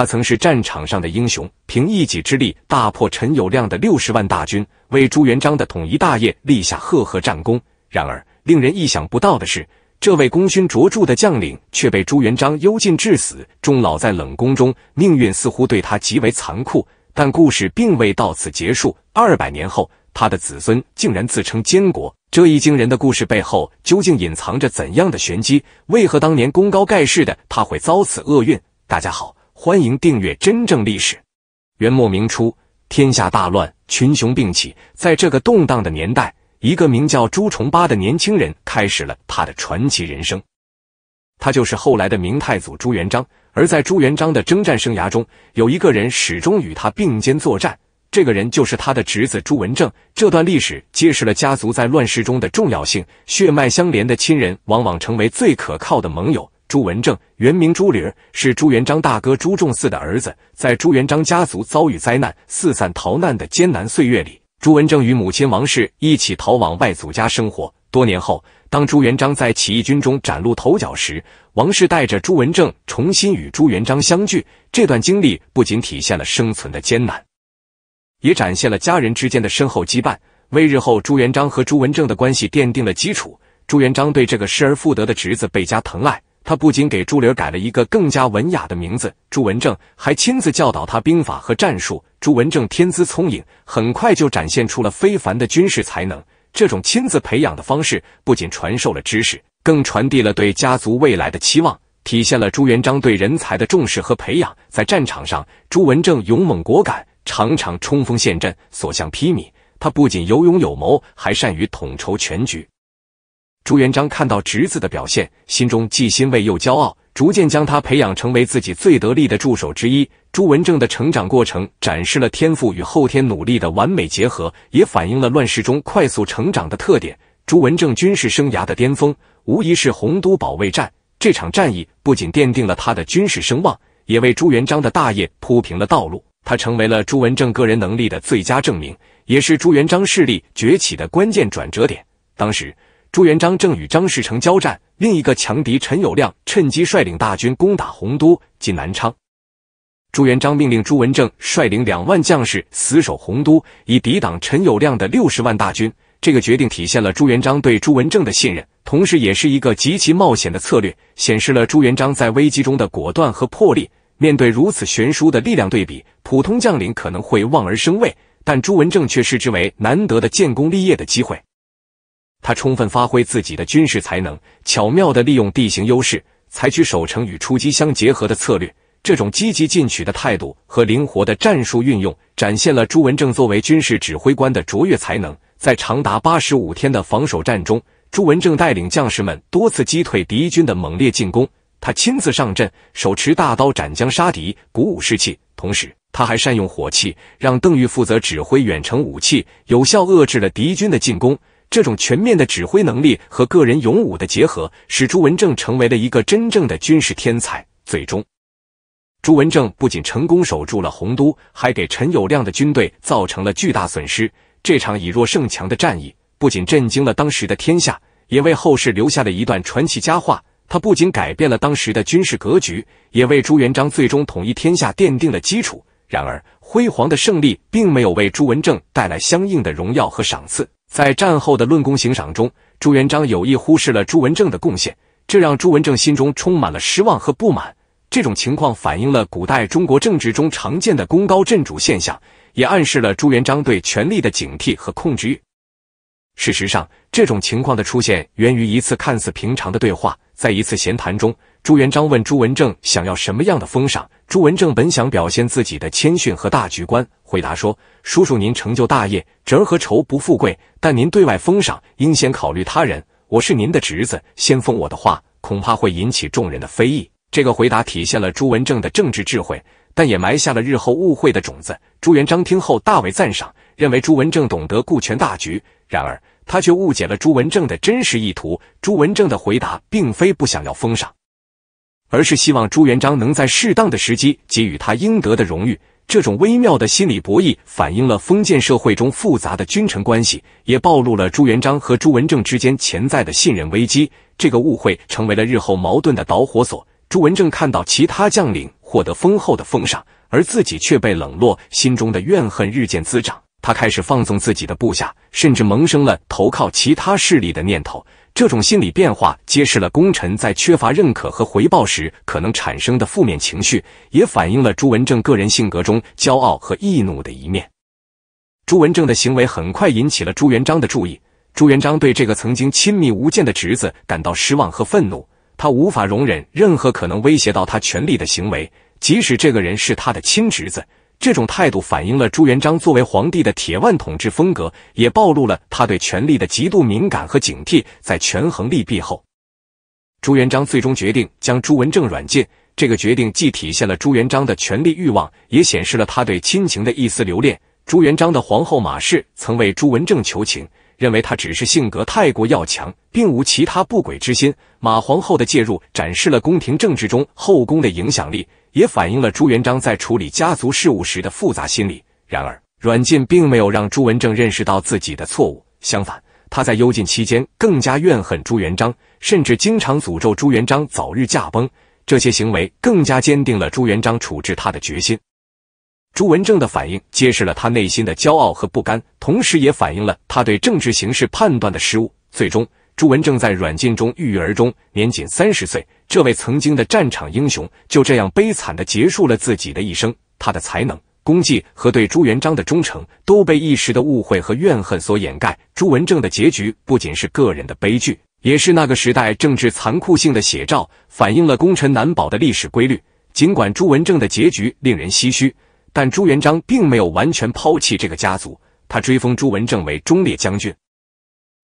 他曾是战场上的英雄，凭一己之力大破陈友谅的六十万大军，为朱元璋的统一大业立下赫赫战功。然而，令人意想不到的是，这位功勋卓著的将领却被朱元璋幽禁致死，终老在冷宫中，命运似乎对他极为残酷。但故事并未到此结束，二百年后，他的子孙竟然自称监国。这一惊人的故事背后究竟隐藏着怎样的玄机？为何当年功高盖世的他会遭此厄运？大家好。欢迎订阅《真正历史》。元末明初，天下大乱，群雄并起。在这个动荡的年代，一个名叫朱重八的年轻人开始了他的传奇人生。他就是后来的明太祖朱元璋。而在朱元璋的征战生涯中，有一个人始终与他并肩作战，这个人就是他的侄子朱文正。这段历史揭示了家族在乱世中的重要性：血脉相连的亲人往往成为最可靠的盟友。朱文正原名朱麟，是朱元璋大哥朱重四的儿子。在朱元璋家族遭遇灾难、四散逃难的艰难岁月里，朱文正与母亲王氏一起逃往外祖家生活。多年后，当朱元璋在起义军中崭露头角时，王氏带着朱文正重新与朱元璋相聚。这段经历不仅体现了生存的艰难，也展现了家人之间的深厚羁绊，为日后朱元璋和朱文正的关系奠定了基础。朱元璋对这个失而复得的侄子倍加疼爱。他不仅给朱林改了一个更加文雅的名字朱文正，还亲自教导他兵法和战术。朱文正天资聪颖，很快就展现出了非凡的军事才能。这种亲自培养的方式，不仅传授了知识，更传递了对家族未来的期望，体现了朱元璋对人才的重视和培养。在战场上，朱文正勇猛果敢，常常冲锋陷阵，所向披靡。他不仅有勇有谋，还善于统筹全局。朱元璋看到侄子的表现，心中既欣慰又骄傲，逐渐将他培养成为自己最得力的助手之一。朱文正的成长过程展示了天赋与后天努力的完美结合，也反映了乱世中快速成长的特点。朱文正军事生涯的巅峰无疑是洪都保卫战。这场战役不仅奠定了他的军事声望，也为朱元璋的大业铺平了道路。他成为了朱文正个人能力的最佳证明，也是朱元璋势力崛起的关键转折点。当时。朱元璋正与张士诚交战，另一个强敌陈友谅趁机率领大军攻打洪都及南昌。朱元璋命令朱文正率领两万将士死守洪都，以抵挡陈友谅的六十万大军。这个决定体现了朱元璋对朱文正的信任，同时也是一个极其冒险的策略，显示了朱元璋在危机中的果断和魄力。面对如此悬殊的力量对比，普通将领可能会望而生畏，但朱文正却视之为难得的建功立业的机会。他充分发挥自己的军事才能，巧妙地利用地形优势，采取守城与出击相结合的策略。这种积极进取的态度和灵活的战术运用，展现了朱文正作为军事指挥官的卓越才能。在长达八十五天的防守战中，朱文正带领将士们多次击退敌军的猛烈进攻。他亲自上阵，手持大刀斩将杀敌，鼓舞士气。同时，他还善用火器，让邓玉负责指挥远程武器，有效遏制了敌军的进攻。这种全面的指挥能力和个人勇武的结合，使朱文正成为了一个真正的军事天才。最终，朱文正不仅成功守住了洪都，还给陈友谅的军队造成了巨大损失。这场以弱胜强的战役，不仅震惊了当时的天下，也为后世留下了一段传奇佳话。他不仅改变了当时的军事格局，也为朱元璋最终统一天下奠定了基础。然而，辉煌的胜利并没有为朱文正带来相应的荣耀和赏赐。在战后的论功行赏中，朱元璋有意忽视了朱文正的贡献，这让朱文正心中充满了失望和不满。这种情况反映了古代中国政治中常见的“功高震主”现象，也暗示了朱元璋对权力的警惕和控制欲。事实上，这种情况的出现源于一次看似平常的对话。在一次闲谈中，朱元璋问朱文正想要什么样的封赏。朱文正本想表现自己的谦逊和大局观，回答说：“叔叔您成就大业，侄儿和仇不富贵。但您对外封赏，应先考虑他人。我是您的侄子，先封我的话，恐怕会引起众人的非议。”这个回答体现了朱文正的政治智慧，但也埋下了日后误会的种子。朱元璋听后大为赞赏，认为朱文正懂得顾全大局。然而，他却误解了朱文正的真实意图。朱文正的回答并非不想要封赏，而是希望朱元璋能在适当的时机给予他应得的荣誉。这种微妙的心理博弈反映了封建社会中复杂的君臣关系，也暴露了朱元璋和朱文正之间潜在的信任危机。这个误会成为了日后矛盾的导火索。朱文正看到其他将领获得丰厚的封赏，而自己却被冷落，心中的怨恨日渐滋长。他开始放纵自己的部下，甚至萌生了投靠其他势力的念头。这种心理变化揭示了功臣在缺乏认可和回报时可能产生的负面情绪，也反映了朱文正个人性格中骄傲和易怒的一面。朱文正的行为很快引起了朱元璋的注意。朱元璋对这个曾经亲密无间的侄子感到失望和愤怒，他无法容忍任何可能威胁到他权力的行为，即使这个人是他的亲侄子。这种态度反映了朱元璋作为皇帝的铁腕统治风格，也暴露了他对权力的极度敏感和警惕。在权衡利弊后，朱元璋最终决定将朱文正软禁。这个决定既体现了朱元璋的权力欲望，也显示了他对亲情的一丝留恋。朱元璋的皇后马氏曾为朱文正求情。认为他只是性格太过要强，并无其他不轨之心。马皇后的介入展示了宫廷政治中后宫的影响力，也反映了朱元璋在处理家族事务时的复杂心理。然而，软禁并没有让朱文正认识到自己的错误，相反，他在幽禁期间更加怨恨朱元璋，甚至经常诅咒朱元璋早日驾崩。这些行为更加坚定了朱元璋处置他的决心。朱文正的反应揭示了他内心的骄傲和不甘，同时也反映了他对政治形势判断的失误。最终，朱文正在软禁中郁郁而终，年仅三十岁。这位曾经的战场英雄就这样悲惨地结束了自己的一生。他的才能、功绩和对朱元璋的忠诚都被一时的误会和怨恨所掩盖。朱文正的结局不仅是个人的悲剧，也是那个时代政治残酷性的写照，反映了功臣难保的历史规律。尽管朱文正的结局令人唏嘘。但朱元璋并没有完全抛弃这个家族，他追封朱文正为忠烈将军，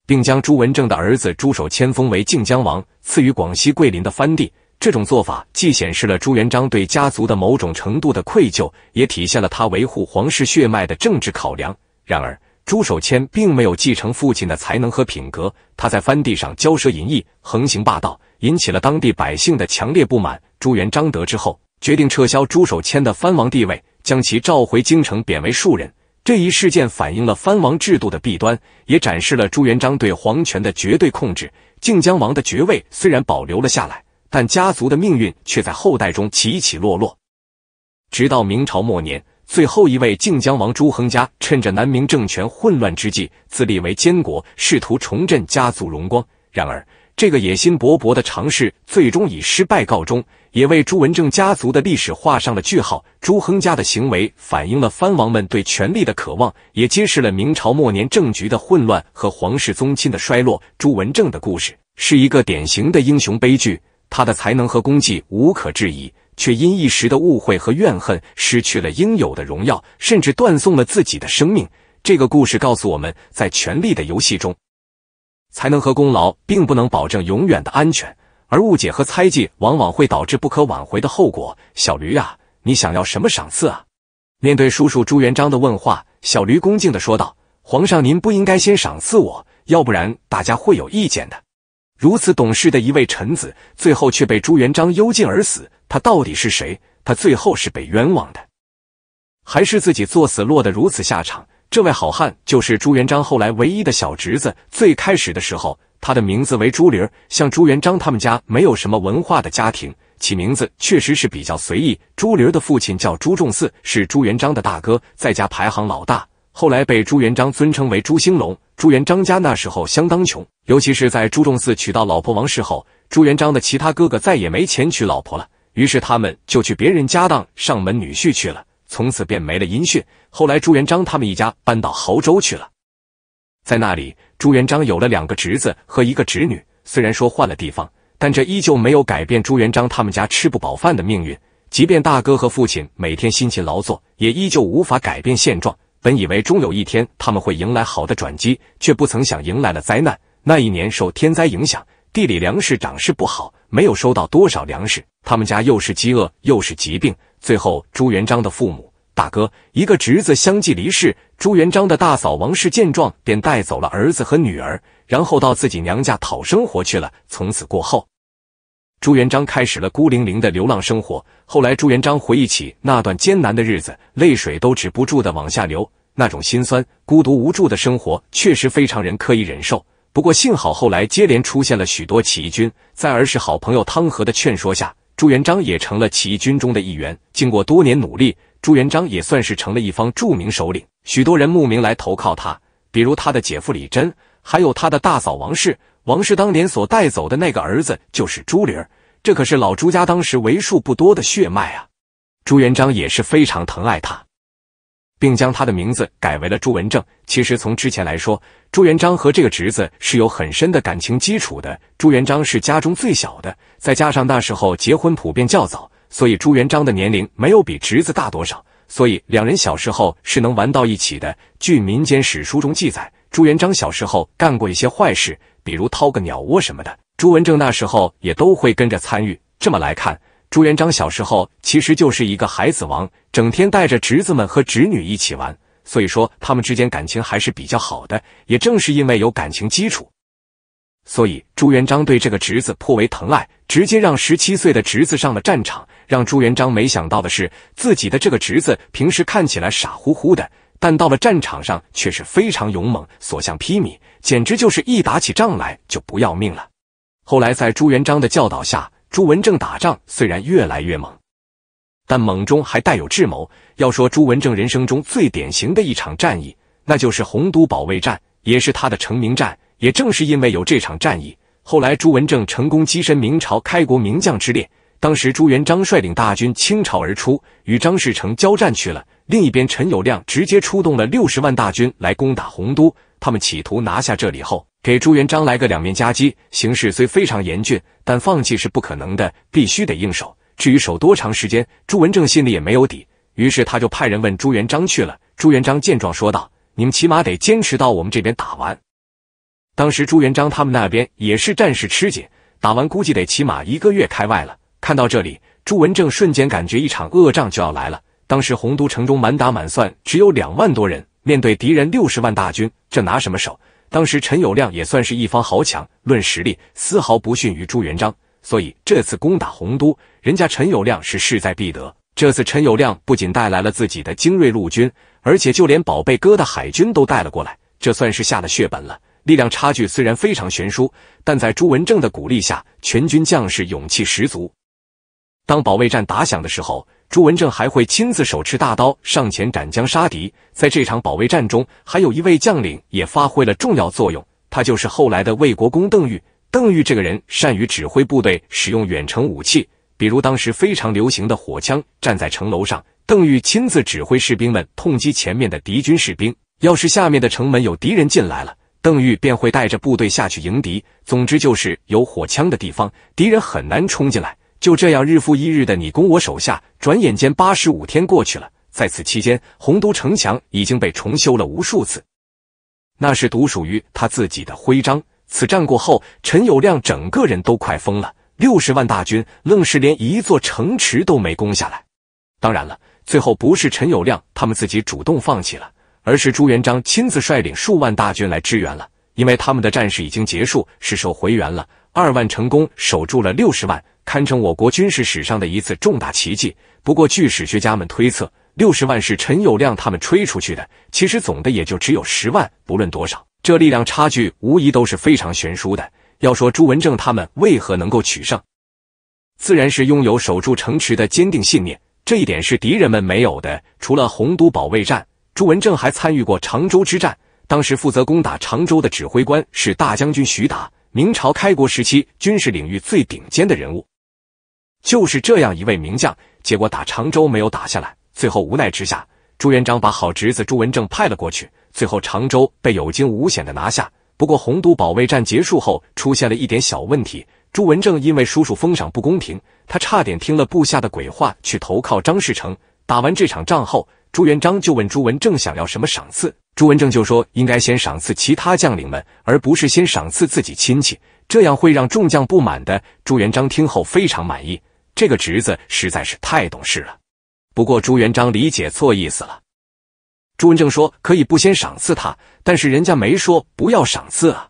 并将朱文正的儿子朱守谦封为靖江王，赐予广西桂林的藩地。这种做法既显示了朱元璋对家族的某种程度的愧疚，也体现了他维护皇室血脉的政治考量。然而，朱守谦并没有继承父亲的才能和品格，他在藩地上骄奢淫逸，横行霸道，引起了当地百姓的强烈不满。朱元璋得知后，决定撤销朱守谦的藩王地位。将其召回京城，贬为庶人。这一事件反映了藩王制度的弊端，也展示了朱元璋对皇权的绝对控制。靖江王的爵位虽然保留了下来，但家族的命运却在后代中起起落落。直到明朝末年，最后一位靖江王朱恒家趁着南明政权混乱之际，自立为监国，试图重振家族荣光。然而，这个野心勃勃的尝试最终以失败告终。也为朱文正家族的历史画上了句号。朱亨家的行为反映了藩王们对权力的渴望，也揭示了明朝末年政局的混乱和皇室宗亲的衰落。朱文正的故事是一个典型的英雄悲剧，他的才能和功绩无可置疑，却因一时的误会和怨恨失去了应有的荣耀，甚至断送了自己的生命。这个故事告诉我们，在权力的游戏中，才能和功劳并不能保证永远的安全。而误解和猜忌往往会导致不可挽回的后果。小驴啊，你想要什么赏赐啊？面对叔叔朱元璋的问话，小驴恭敬的说道：“皇上，您不应该先赏赐我，要不然大家会有意见的。”如此懂事的一位臣子，最后却被朱元璋幽禁而死。他到底是谁？他最后是被冤枉的，还是自己作死落得如此下场？这位好汉就是朱元璋后来唯一的小侄子。最开始的时候。他的名字为朱林，像朱元璋他们家没有什么文化的家庭，起名字确实是比较随意。朱林的父亲叫朱重四，是朱元璋的大哥，在家排行老大，后来被朱元璋尊称为朱兴隆。朱元璋家那时候相当穷，尤其是在朱重四娶到老婆王氏后，朱元璋的其他哥哥再也没钱娶老婆了，于是他们就去别人家当上门女婿去了，从此便没了音讯。后来朱元璋他们一家搬到亳州去了，在那里。朱元璋有了两个侄子和一个侄女，虽然说换了地方，但这依旧没有改变朱元璋他们家吃不饱饭的命运。即便大哥和父亲每天辛勤劳作，也依旧无法改变现状。本以为终有一天他们会迎来好的转机，却不曾想迎来了灾难。那一年受天灾影响，地里粮食长势不好，没有收到多少粮食，他们家又是饥饿又是疾病，最后朱元璋的父母。大哥一个侄子相继离世，朱元璋的大嫂王氏见状便带走了儿子和女儿，然后到自己娘家讨生活去了。从此过后，朱元璋开始了孤零零的流浪生活。后来朱元璋回忆起那段艰难的日子，泪水都止不住的往下流，那种心酸、孤独、无助的生活确实非常人可以忍受。不过幸好后来接连出现了许多起义军，在儿时好朋友汤和的劝说下。朱元璋也成了起义军中的一员。经过多年努力，朱元璋也算是成了一方著名首领。许多人慕名来投靠他，比如他的姐夫李真，还有他的大嫂王氏。王氏当年所带走的那个儿子就是朱麟儿，这可是老朱家当时为数不多的血脉啊！朱元璋也是非常疼爱他。并将他的名字改为了朱文正。其实从之前来说，朱元璋和这个侄子是有很深的感情基础的。朱元璋是家中最小的，再加上那时候结婚普遍较早，所以朱元璋的年龄没有比侄子大多少，所以两人小时候是能玩到一起的。据民间史书中记载，朱元璋小时候干过一些坏事，比如掏个鸟窝什么的，朱文正那时候也都会跟着参与。这么来看。朱元璋小时候其实就是一个孩子王，整天带着侄子们和侄女一起玩，所以说他们之间感情还是比较好的。也正是因为有感情基础，所以朱元璋对这个侄子颇为疼爱，直接让十七岁的侄子上了战场。让朱元璋没想到的是，自己的这个侄子平时看起来傻乎乎的，但到了战场上却是非常勇猛，所向披靡，简直就是一打起仗来就不要命了。后来在朱元璋的教导下。朱文正打仗虽然越来越猛，但猛中还带有智谋。要说朱文正人生中最典型的一场战役，那就是洪都保卫战，也是他的成名战。也正是因为有这场战役，后来朱文正成功跻身明朝开国名将之列。当时朱元璋率领大军倾巢而出，与张士诚交战去了；另一边，陈友谅直接出动了六十万大军来攻打洪都，他们企图拿下这里后。给朱元璋来个两面夹击，形势虽非常严峻，但放弃是不可能的，必须得硬守。至于守多长时间，朱文正心里也没有底，于是他就派人问朱元璋去了。朱元璋见状说道：“你们起码得坚持到我们这边打完。”当时朱元璋他们那边也是战事吃紧，打完估计得起码一个月开外了。看到这里，朱文正瞬间感觉一场恶仗就要来了。当时洪都城中满打满算只有两万多人，面对敌人六十万大军，这拿什么守？当时陈友谅也算是一方豪强，论实力丝毫不逊于朱元璋，所以这次攻打洪都，人家陈友谅是势在必得。这次陈友谅不仅带来了自己的精锐陆军，而且就连宝贝哥的海军都带了过来，这算是下了血本了。力量差距虽然非常悬殊，但在朱文正的鼓励下，全军将士勇气十足。当保卫战打响的时候。朱文正还会亲自手持大刀上前斩将杀敌，在这场保卫战中，还有一位将领也发挥了重要作用，他就是后来的魏国公邓玉。邓玉这个人善于指挥部队，使用远程武器，比如当时非常流行的火枪。站在城楼上，邓玉亲自指挥士兵们痛击前面的敌军士兵。要是下面的城门有敌人进来了，邓玉便会带着部队下去迎敌。总之，就是有火枪的地方，敌人很难冲进来。就这样日复一日的你攻我守下，转眼间八十五天过去了。在此期间，洪都城墙已经被重修了无数次。那是独属于他自己的徽章。此战过后，陈友谅整个人都快疯了。六十万大军，愣是连一座城池都没攻下来。当然了，最后不是陈友谅他们自己主动放弃了，而是朱元璋亲自率领数万大军来支援了。因为他们的战事已经结束，是时候回援了。二万成功守住了六十万，堪称我国军事史上的一次重大奇迹。不过，据史学家们推测，六十万是陈友谅他们吹出去的，其实总的也就只有十万。不论多少，这力量差距无疑都是非常悬殊的。要说朱文正他们为何能够取胜，自然是拥有守住城池的坚定信念，这一点是敌人们没有的。除了洪都保卫战，朱文正还参与过常州之战，当时负责攻打常州的指挥官是大将军徐达。明朝开国时期军事领域最顶尖的人物，就是这样一位名将。结果打常州没有打下来，最后无奈之下，朱元璋把好侄子朱文正派了过去。最后常州被有惊无险的拿下。不过洪都保卫战结束后，出现了一点小问题。朱文正因为叔叔封赏不公平，他差点听了部下的鬼话去投靠张士诚。打完这场仗后，朱元璋就问朱文正想要什么赏赐。朱文正就说：“应该先赏赐其他将领们，而不是先赏赐自己亲戚，这样会让众将不满的。”朱元璋听后非常满意，这个侄子实在是太懂事了。不过朱元璋理解错意思了。朱文正说：“可以不先赏赐他，但是人家没说不要赏赐啊。”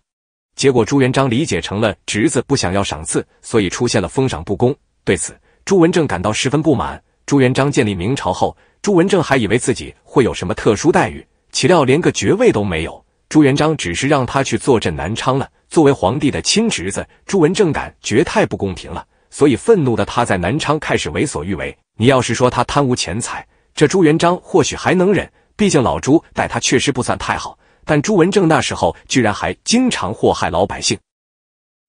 结果朱元璋理解成了侄子不想要赏赐，所以出现了封赏不公。对此，朱文正感到十分不满。朱元璋建立明朝后，朱文正还以为自己会有什么特殊待遇。岂料连个爵位都没有，朱元璋只是让他去坐镇南昌了。作为皇帝的亲侄子，朱文正感觉太不公平了，所以愤怒的他在南昌开始为所欲为。你要是说他贪污钱财，这朱元璋或许还能忍，毕竟老朱待他确实不算太好。但朱文正那时候居然还经常祸害老百姓，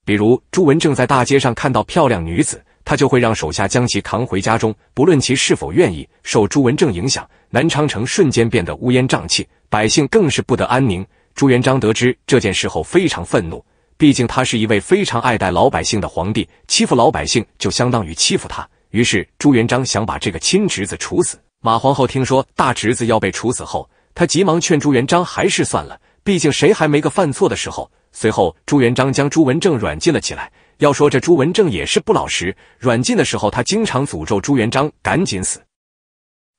比如朱文正在大街上看到漂亮女子，他就会让手下将其扛回家中，不论其是否愿意。受朱文正影响。南昌城瞬间变得乌烟瘴气，百姓更是不得安宁。朱元璋得知这件事后非常愤怒，毕竟他是一位非常爱戴老百姓的皇帝，欺负老百姓就相当于欺负他。于是朱元璋想把这个亲侄子处死。马皇后听说大侄子要被处死后，他急忙劝朱元璋还是算了，毕竟谁还没个犯错的时候。随后朱元璋将朱文正软禁了起来。要说这朱文正也是不老实，软禁的时候他经常诅咒朱元璋赶紧死。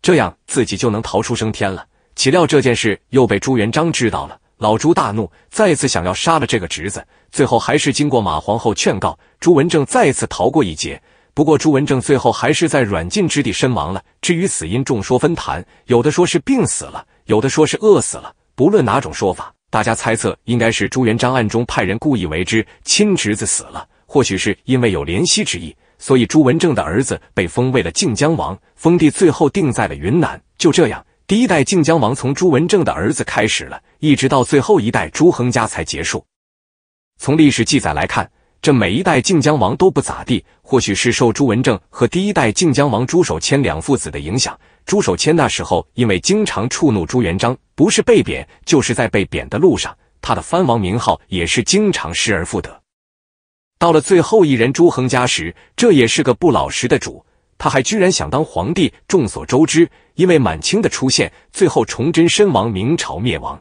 这样自己就能逃出升天了。岂料这件事又被朱元璋知道了，老朱大怒，再次想要杀了这个侄子。最后还是经过马皇后劝告，朱文正再次逃过一劫。不过朱文正最后还是在软禁之地身亡了。至于死因，众说纷纭，有的说是病死了，有的说是饿死了。不论哪种说法，大家猜测应该是朱元璋暗中派人故意为之。亲侄子死了，或许是因为有怜惜之意，所以朱文正的儿子被封为了靖江王。封地最后定在了云南，就这样，第一代靖江王从朱文正的儿子开始，了一直到最后一代朱恒家才结束。从历史记载来看，这每一代靖江王都不咋地，或许是受朱文正和第一代靖江王朱守谦两父子的影响。朱守谦那时候因为经常触怒朱元璋，不是被贬，就是在被贬的路上。他的藩王名号也是经常失而复得。到了最后一人朱恒家时，这也是个不老实的主。他还居然想当皇帝，众所周知，因为满清的出现，最后崇祯身亡，明朝灭亡。